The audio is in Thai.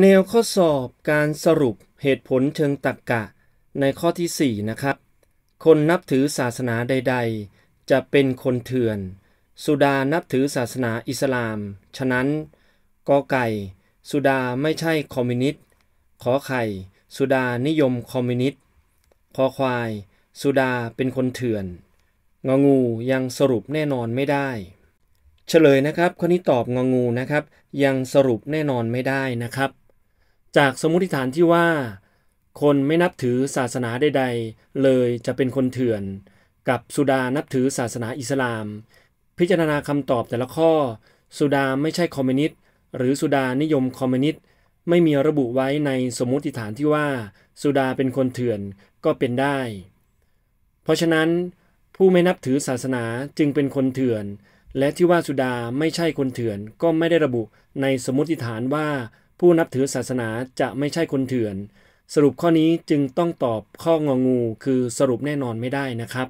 แนวข้อสอบการสรุปเหตุผลเชิงตรรกกะในข้อที่4นะครับ คนนับถือศาสนาใดๆ จะเป็นคนเถื่อน สุดานับถือศาสนาอิสลาม ฉะนั้นกอไก่สุดาไม่ใช่คอมมิวนิสต์ขอไข่สุดานิยมคอมมิวนิสต์คอควายสุดาเป็นคนเถื่อนงองูยังสรุปแน่นอนไม่ได้เฉลยนะครับข้อนี้ตอบงองูนะครับยังสรุปแน่นอนไม่ได้นะครับ จากสมมติฐานที่ว่า คนไม่นับถือศาสนาใด ๆ เลยจะเป็นคนเถื่อน กับสุดานับถือศาสนาอิสลาม พิจารณาคำตอบแต่ละข้อ สุดาไม่ใช่คอมมิวนิสต์หรือสุดานิยมคอมมิวนิสต์ไม่มีระบุไว้ในสมมติฐานที่ว่าสุดาเป็นคนเถื่อนก็เป็นได้ เพราะฉะนั้นผู้ไม่นับถือศาสนาจึงเป็นคนเถื่อนและที่ว่าสุดาไม่ใช่คนเถื่อนก็ไม่ได้ระบุในสมมติฐานว่าผู้นับถือศาสนาจะไม่ใช่คนเถื่อน สรุปข้อนี้จึงต้องตอบข้ององูคือสรุปแน่นอนไม่ได้นะครับ